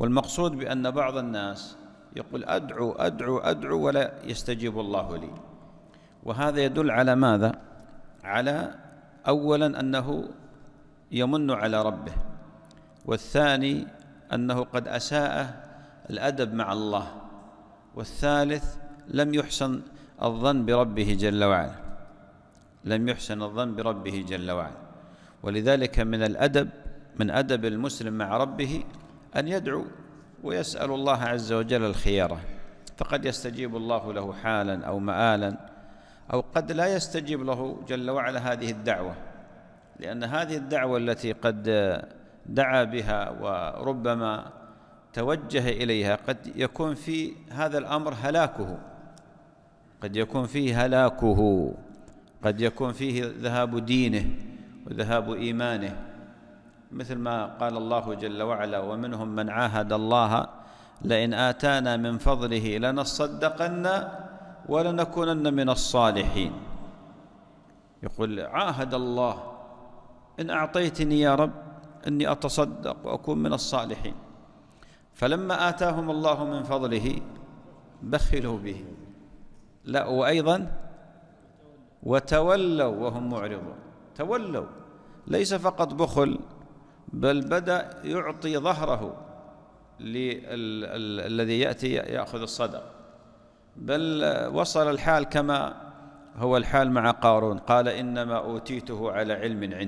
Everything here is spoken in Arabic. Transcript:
والمقصود بأن بعض الناس يقول أدعو أدعو أدعو ولا يستجيب الله لي وهذا يدل على ماذا؟ على أولا أنه يمن على ربه والثاني أنه قد أساء الأدب مع الله والثالث لم يحسن الظن بربه جل وعلا لم يحسن الظن بربه جل وعلا ولذلك من الأدب من أدب المسلم مع ربه أن يدعو ويسأل الله عز وجل الخيارة فقد يستجيب الله له حالا أو مآلا أو قد لا يستجيب له جل وعلا هذه الدعوة لأن هذه الدعوة التي قد دعا بها وربما توجه إليها قد يكون في هذا الأمر هلاكه قد يكون فيه هلاكه قد يكون فيه ذهاب دينه وذهاب إيمانه مثل ما قال الله جل وعلا ومنهم من عاهد الله لئن آتانا من فضله لنصدقن ولنكونن من الصالحين يقول عاهد الله إن أعطيتني يا رب إني أتصدق وأكون من الصالحين فلما آتاهم الله من فضله بخلوا به لا وأيضا وتولوا وهم معرضون تولوا ليس فقط بخل بل بدا يعطي ظهره الذي ياتي ياخذ الصدقه بل وصل الحال كما هو الحال مع قارون قال انما اوتيته على علم عندي